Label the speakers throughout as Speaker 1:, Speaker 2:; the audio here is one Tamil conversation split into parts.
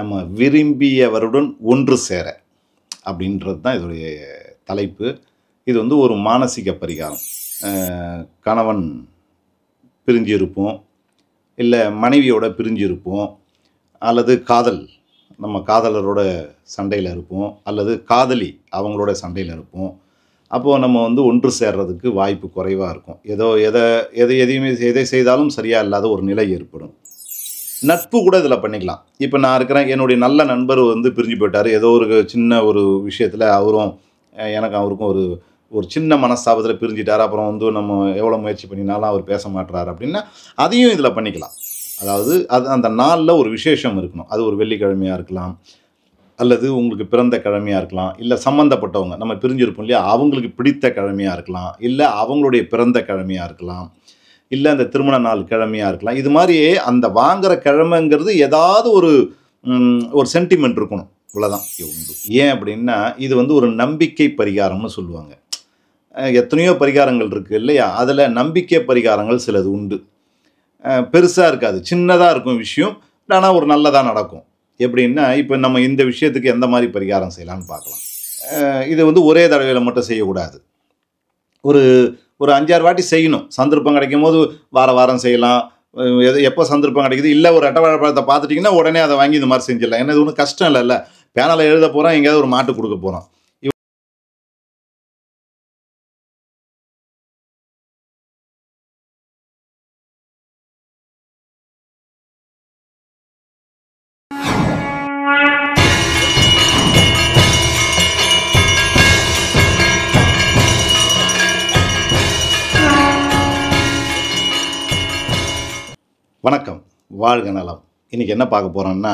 Speaker 1: நம்ம விரும்பியவருடன் ஒன்று சேர அப்படின்றது தான் இதோடைய தலைப்பு இது வந்து ஒரு மானசீக பரிகாரம் கணவன் பிரிஞ்சிருப்போம் இல்லை மனைவியோட பிரிஞ்சிருப்போம் அல்லது காதல் நம்ம காதலரோட சண்டையில் இருப்போம் அல்லது காதலி அவங்களோட சண்டையில் இருப்போம் அப்போது நம்ம வந்து ஒன்று சேர்றதுக்கு வாய்ப்பு குறைவாக இருக்கும் ஏதோ எதை எதை எதையுமே எதை செய்தாலும் சரியாக இல்லாத ஒரு நிலை ஏற்படும் நட்பு கூட இதில் பண்ணிக்கலாம் இப்போ நான் இருக்கிறேன் என்னுடைய நல்ல நண்பர் வந்து பிரிஞ்சு போயிட்டார் ஏதோ ஒரு சின்ன ஒரு விஷயத்தில் அவரும் எனக்கு அவருக்கும் ஒரு ஒரு சின்ன மனஸ்தாபத்தில் பிரிஞ்சிட்டார் அப்புறம் வந்து நம்ம எவ்வளோ முயற்சி பண்ணினாலும் அவர் பேச மாட்டார் அப்படின்னா அதையும் இதில் பண்ணிக்கலாம் அதாவது அது அந்த நாளில் ஒரு விசேஷம் இருக்கணும் அது ஒரு வெள்ளிக்கிழமையாக இருக்கலாம் அல்லது உங்களுக்கு பிறந்த கிழமையாக இருக்கலாம் இல்லை சம்மந்தப்பட்டவங்க நம்ம பிரிஞ்சிருப்போம் இல்லையா அவங்களுக்கு பிடித்த கிழமையாக இருக்கலாம் இல்லை அவங்களுடைய பிறந்த கிழமையாக இருக்கலாம் இல்லை அந்த திருமண நாள் கிழமையாக இருக்கலாம் இது மாதிரி அந்த வாங்குற கிழமைங்கிறது ஏதாவது ஒரு ஒரு சென்டிமெண்ட் இருக்கணும் இவ்வளோதான் ஏன் அப்படின்னா இது வந்து ஒரு நம்பிக்கை பரிகாரம்னு சொல்லுவாங்க எத்தனையோ பரிகாரங்கள் இருக்குது இல்லையா அதில் நம்பிக்கை பரிகாரங்கள் சிலது உண்டு பெருசாக இருக்காது சின்னதாக இருக்கும் விஷயம் ஆனால் ஒரு நல்லதாக நடக்கும் எப்படின்னா இப்போ நம்ம இந்த விஷயத்துக்கு எந்த மாதிரி பரிகாரம் செய்யலான்னு பார்க்கலாம் இது வந்து ஒரே தடவையில் மட்டும் செய்யக்கூடாது ஒரு ஒரு அஞ்சாறு வாட்டி செய்யணும் சந்தர்ப்பம் கிடைக்கும் போது வார வாரம் செய்யலாம் எது எப்போ சந்தர்ப்பம் கிடைக்குது இல்லை ஒரு அட்டவாழப்பழத்தை பார்த்துட்டிங்கன்னா உடனே அதை வாங்கி இந்த மாதிரி செஞ்சிடலாம் ஏன்னா இது ஒன்றும் கஷ்டம் இல்லை இல்லை பேனலை எழுத போகிறோம் எங்கேயாவது ஒரு மாட்டு கொடுக்க போகிறோம் வாழ்க நலம் இன்றைக்கி என்ன பார்க்க போகிறோம்னா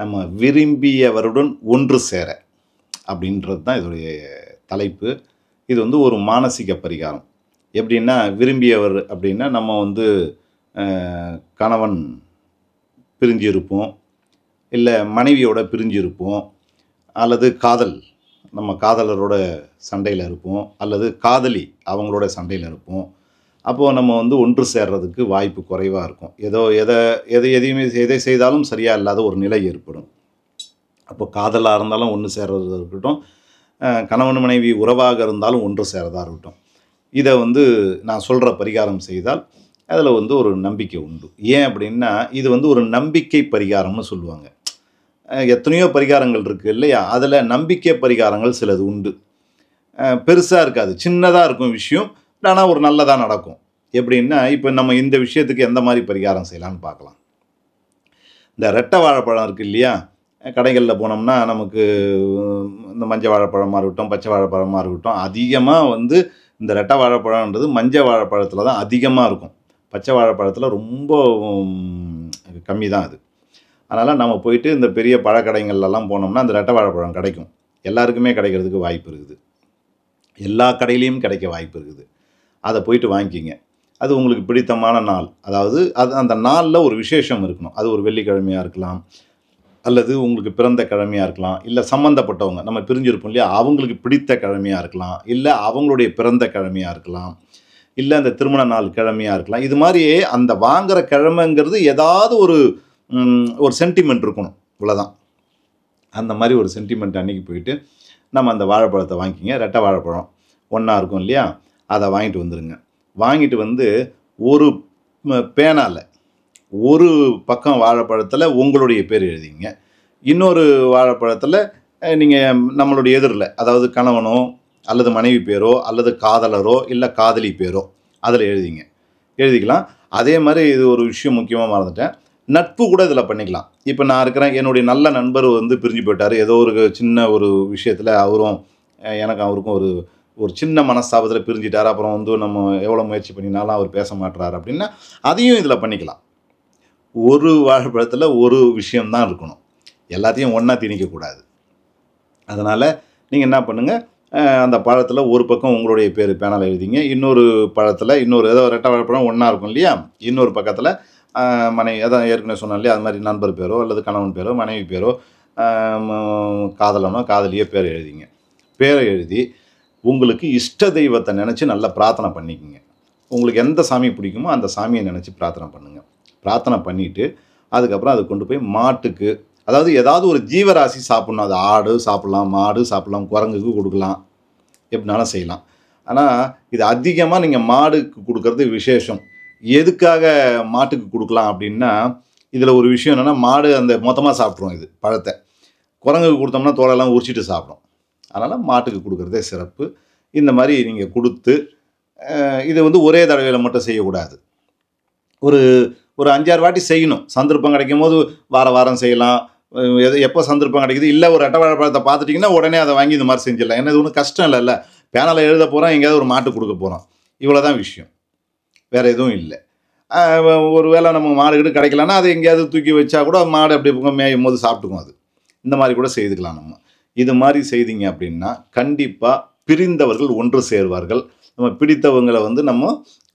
Speaker 1: நம்ம விரும்பியவருடன் ஒன்று சேர அப்படின்றது தான் இதோடைய தலைப்பு இது வந்து ஒரு மானசீக பரிகாரம் எப்படின்னா விரும்பியவர் அப்படின்னா நம்ம வந்து கணவன் பிரிஞ்சிருப்போம் இல்லை மனைவியோட பிரிஞ்சிருப்போம் அல்லது காதல் நம்ம காதலரோட சண்டையில் இருப்போம் அல்லது காதலி அவங்களோட சண்டையில் இருப்போம் அப்போது நம்ம வந்து ஒன்று சேர்றதுக்கு வாய்ப்பு குறைவாக இருக்கும் ஏதோ எதை எதை எதையுமே எதை செய்தாலும் சரியாக இல்லாத ஒரு நிலை ஏற்படும் அப்போ காதலாக இருந்தாலும் ஒன்று சேர்றது இருக்கட்டும் கணவன் மனைவி உறவாக இருந்தாலும் ஒன்று சேரதாக இருக்கட்டும் இதை வந்து நான் சொல்கிற பரிகாரம் செய்தால் அதில் வந்து ஒரு நம்பிக்கை உண்டு ஏன் அப்படின்னா இது வந்து ஒரு நம்பிக்கை பரிகாரம்னு சொல்லுவாங்க எத்தனையோ பரிகாரங்கள் இருக்குது இல்லையா அதில் நம்பிக்கை பரிகாரங்கள் சிலது உண்டு பெருசாக இருக்காது சின்னதாக இருக்கும் விஷயம் ஆனால் ஒரு நல்லதாக நடக்கும் எப்படின்னா இப்போ நம்ம இந்த விஷயத்துக்கு எந்த மாதிரி பரிகாரம் செய்யலாம்னு பார்க்கலாம் இந்த ரெட்டை வாழைப்பழம் இருக்குது இல்லையா கடைகளில் போனோம்னா நமக்கு இந்த மஞ்சள் வாழைப்பழமாக இருக்கட்டும் பச்சை வாழைப்பழமாக இருக்கட்டும் அதிகமாக வந்து இந்த ரெட்டை வாழைப்பழன்றது மஞ்சள் வாழைப்பழத்தில் தான் அதிகமாக இருக்கும் பச்சை வாழைப்பழத்தில் ரொம்ப கம்மி தான் அது அதனால் நம்ம போயிட்டு இந்த பெரிய பழக்கடைங்கள்லாம் போனோம்னா அந்த ரெட்டை வாழைப்பழம் கிடைக்கும் எல்லாருக்குமே கிடைக்கிறதுக்கு வாய்ப்பு இருக்குது எல்லா கடையிலையும் கிடைக்க வாய்ப்பு இருக்குது அதை போயிட்டு வாங்கிக்கிங்க அது உங்களுக்கு பிடித்தமான நாள் அதாவது அது அந்த நாளில் ஒரு விசேஷம் இருக்கணும் அது ஒரு வெள்ளிக்கிழமையாக இருக்கலாம் அல்லது உங்களுக்கு பிறந்த கிழமையாக இருக்கலாம் இல்லை சம்மந்தப்பட்டவங்க நம்ம பிரிஞ்சிருப்போம் இல்லையா அவங்களுக்கு பிடித்த கிழமையாக இருக்கலாம் இல்லை அவங்களுடைய பிறந்த கிழமையாக இருக்கலாம் இல்லை அந்த திருமண நாள் கிழமையாக இருக்கலாம் இது மாதிரியே அந்த வாங்குகிற கிழமைங்கிறது ஏதாவது ஒரு ஒரு சென்டிமெண்ட் இருக்கணும் இவ்வளோதான் அந்த மாதிரி ஒரு சென்டிமெண்ட் அன்றைக்கி போயிட்டு நம்ம அந்த வாழைப்பழத்தை வாங்கிக்கிங்க ரெட்டை வாழைப்பழம் ஒன்றா இருக்கும் இல்லையா அதை வாங்கிட்டு வந்துடுங்க வாங்கிட்டு வந்து ஒரு பேனால் ஒரு பக்கம் வாழைப்பழத்தில் உங்களுடைய பேர் எழுதிங்க இன்னொரு வாழைப்பழத்தில் நீங்கள் நம்மளுடைய எதிரில் அதாவது கணவனோ அல்லது மனைவி பேரோ அல்லது காதலரோ இல்லை காதலி பேரோ அதில் எழுதிங்க எழுதிக்கலாம் அதே மாதிரி இது ஒரு விஷயம் முக்கியமாக மறந்துட்டேன் நட்பு கூட இதில் பண்ணிக்கலாம் இப்போ நான் இருக்கிறேன் என்னுடைய நல்ல நண்பர் வந்து பிரிஞ்சு போயிட்டார் ஏதோ ஒரு சின்ன ஒரு விஷயத்தில் அவரும் எனக்கு அவருக்கும் ஒரு ஒரு சின்ன மனஸ்தாபத்தில் பிரிஞ்சிட்டார் அப்புறம் வந்து நம்ம எவ்வளோ முயற்சி பண்ணினாலும் அவர் பேச மாட்டுறார் அப்படின்னா அதையும் இதில் பண்ணிக்கலாம் ஒரு வாழைப்பழத்தில் ஒரு விஷயம்தான் இருக்கணும் எல்லாத்தையும் ஒன்றா திணிக்கக்கூடாது அதனால் நீங்கள் என்ன பண்ணுங்கள் அந்த பழத்தில் ஒரு பக்கம் உங்களுடைய பேர் பேனால் எழுதிங்க இன்னொரு பழத்தில் இன்னொரு ஏதோ ரெட்டை வாழைப்பழம் ஒன்றா இருக்கும் இல்லையா இன்னொரு பக்கத்தில் மனைவி எதாவது ஏற்கனவே சொன்னேன் இல்லையா அது மாதிரி நண்பர் பேரோ அல்லது கணவன் பேரோ மனைவி பேரோ காதலனோ காதலியோ பேர் எழுதிங்க பேரை எழுதி உங்களுக்கு இஷ்ட தெய்வத்தை நினச்சி நல்லா பிரார்த்தனை பண்ணிக்கோங்க உங்களுக்கு எந்த சாமி பிடிக்குமோ அந்த சாமியை நினச்சி பிரார்த்தனை பண்ணுங்கள் பிரார்த்தனை பண்ணிவிட்டு அதுக்கப்புறம் அதை கொண்டு போய் மாட்டுக்கு அதாவது ஏதாவது ஒரு ஜீவராசி சாப்பிட்ணும் அது ஆடு சாப்பிட்லாம் மாடு சாப்பிட்லாம் குரங்குக்கு கொடுக்கலாம் எப்படினாலும் செய்யலாம் ஆனால் இது அதிகமாக நீங்கள் மாடுக்கு கொடுக்கறது விசேஷம் எதுக்காக மாட்டுக்கு கொடுக்கலாம் அப்படின்னா இதில் ஒரு விஷயம் என்னென்னா மாடு அந்த மொத்தமாக சாப்பிட்ருவோம் இது பழத்தை குரங்குக்கு கொடுத்தோம்னா தோலெல்லாம் உரிச்சிட்டு சாப்பிடும் அதனால் மாட்டுக்கு கொடுக்குறதே சிறப்பு இந்த மாதிரி நீங்கள் கொடுத்து இதை வந்து ஒரே தடவையில் மட்டும் செய்யக்கூடாது ஒரு ஒரு அஞ்சாறு வாட்டி செய்யணும் சந்தர்ப்பம் கிடைக்கும் போது வார வாரம் செய்யலாம் எது எப்போ சந்தர்ப்பம் கிடைக்குது இல்லை ஒரு அட்டவாழப்பழத்தை பார்த்துட்டிங்கன்னா உடனே அதை வாங்கி இந்த மாதிரி செஞ்சிடலாம் ஏன்னா இது ஒன்றும் கஷ்டம் இல்லைல்ல பேனலை எழுத போகிறோம் எங்கேயாவது ஒரு மாட்டு கொடுக்க போகிறோம் இவ்வளோ தான் விஷயம் வேறு எதுவும் இல்லை ஒரு வேளை நம்ம மாடு கிட்ட கிடைக்கலன்னா அதை எங்கேயாவது தூக்கி வச்சா கூட மாடு அப்படி மேயும் போது சாப்பிட்டுக்கும் அது இந்த மாதிரி கூட செய்துக்கலாம் நம்ம இது மாதிரி செய்தீங்க அப்படின்னா கண்டிப்பாக பிரிந்தவர்கள் ஒன்று சேர்வார்கள் நம்ம பிடித்தவங்களை வந்து நம்ம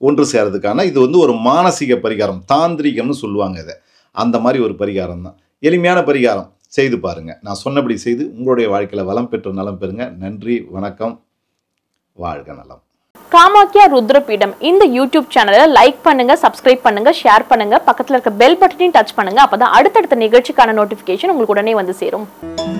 Speaker 1: ஒன்று சேர்றதுக்கான இது வந்து ஒரு மானசீக பரிகாரம் தாந்திரிகம்னு சொல்லுவாங்க இதை அந்த மாதிரி ஒரு பரிகாரம் தான் எளிமையான பரிகாரம் செய்து பாருங்கள் நான் சொன்னபடி செய்து உங்களுடைய வாழ்க்கையில் வளம் பெற்று நலம் பெறுங்க நன்றி வணக்கம் வாழ்க நலம் காமாக்கியா ருத்ரபீடம் இந்த யூடியூப் சேனலை லைக் பண்ணுங்க சப்ஸ்கிரைப் பண்ணுங்க ஷேர் பண்ணுங்க பக்கத்தில் இருக்க பெல் பட்டனையும் டச் பண்ணுங்க அப்பதான் அடுத்தடுத்த நிகழ்ச்சிக்கான நோட்டிபிகேஷன் உங்களுக்கு உடனே வந்து சேரும்